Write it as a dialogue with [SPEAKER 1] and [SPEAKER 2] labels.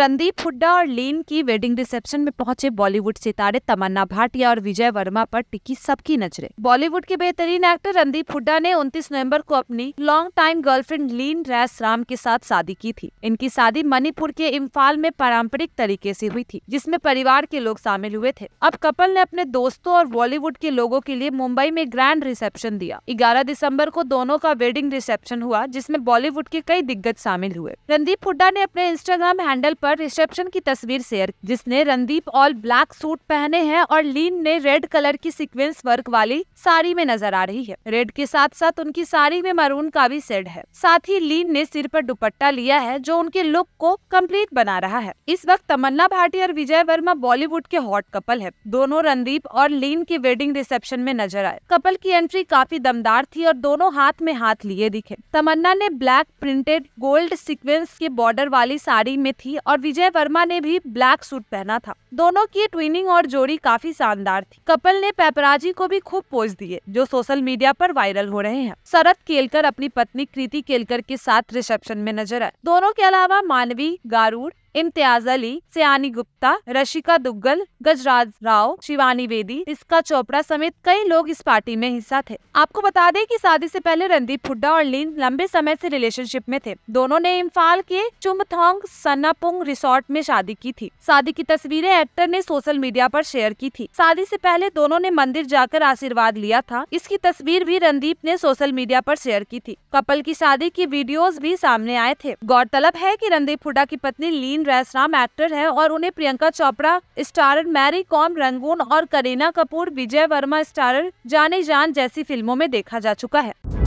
[SPEAKER 1] रणदीप हुड्डा और लीन की wedding reception में पहुंचे बॉलीवुड सितारे तमन्ना भाटिया और विजय वर्मा पर टिकी सबकी नजरें बॉलीवुड के बेहतरीन एक्टर रणदीप हुड्डा ने 29 नवंबर को अपनी long time girlfriend Lin Laishram के साथ शादी की थी इनकी शादी मणिपुर के इम्फाल में पारंपरिक तरीके ऐसी हुई थी जिसमे परिवार के लोग शामिल हुए थे अब कपल ने अपने दोस्तों और बॉलीवुड के लोगों के लिए मुंबई में ग्रैंड रिसेप्शन दिया ग्यारह दिसम्बर को दोनों का वेडिंग रिसेप्शन हुआ जिसमे बॉलीवुड के कई दिग्गज शामिल हुए रणदीप हुड्डा ने अपने इंस्टाग्राम हैंडल पर रिसेप्शन की तस्वीर शेयर जिसने रणदीप ऑल ब्लैक सूट पहने हैं और लीन ने रेड कलर की सीक्वेंस वर्क वाली साड़ी में नजर आ रही है रेड के साथ साथ उनकी साड़ी में मरून का भी सेड है साथ ही लीन ने सिर पर दुपट्टा लिया है जो उनके लुक को कम्प्लीट बना रहा है इस वक्त तमन्ना भाटी और विजय वर्मा बॉलीवुड के हॉट कपल है दोनों रणदीप और लीन की वेडिंग रिसेप्शन में नजर आए कपल की एंट्री काफी दमदार थी और दोनों हाथ में हाथ लिए दिखे तमन्ना ने ब्लैक प्रिंटेड गोल्ड सिक्वेंस के बॉर्डर वाली साड़ी में थी और और विजय वर्मा ने भी ब्लैक सूट पहना था दोनों की ट्विनिंग और जोड़ी काफी शानदार थी कपल ने पैपराजी को भी खूब पोज दिए जो सोशल मीडिया पर वायरल हो रहे हैं शरद केलकर अपनी पत्नी कृति केलकर के साथ रिसेप्शन में नजर आए दोनों के अलावा मानवी गारूड इम्तियाज अली सियानी गुप्ता रशिका दुग्गल गजराज राव शिवानी बेदी इसका चोपड़ा समेत कई लोग इस पार्टी में हिस्सा थे आपको बता दें कि शादी से पहले रणदीप हुड्डा और लीन लंबे समय से रिलेशनशिप में थे दोनों ने इम्फाल के चुमथोंग सन्नापुंग रिसोर्ट में शादी की थी शादी की तस्वीरें एक्टर ने सोशल मीडिया पर शेयर की थी शादी से पहले दोनों ने मंदिर जाकर आशीर्वाद लिया था इसकी तस्वीर भी रणदीप ने सोशल मीडिया पर शेयर की थी कपल की शादी की वीडियोज भी सामने आए थे गौरतलब है की रणदीप हुड्डा की पत्नी लीन एन एक्टर हैं और उन्हें प्रियंका चोपड़ा स्टारर मैरी कॉम रंगून और करीना कपूर विजय वर्मा स्टारर जाने जान जैसी फिल्मों में देखा जा चुका है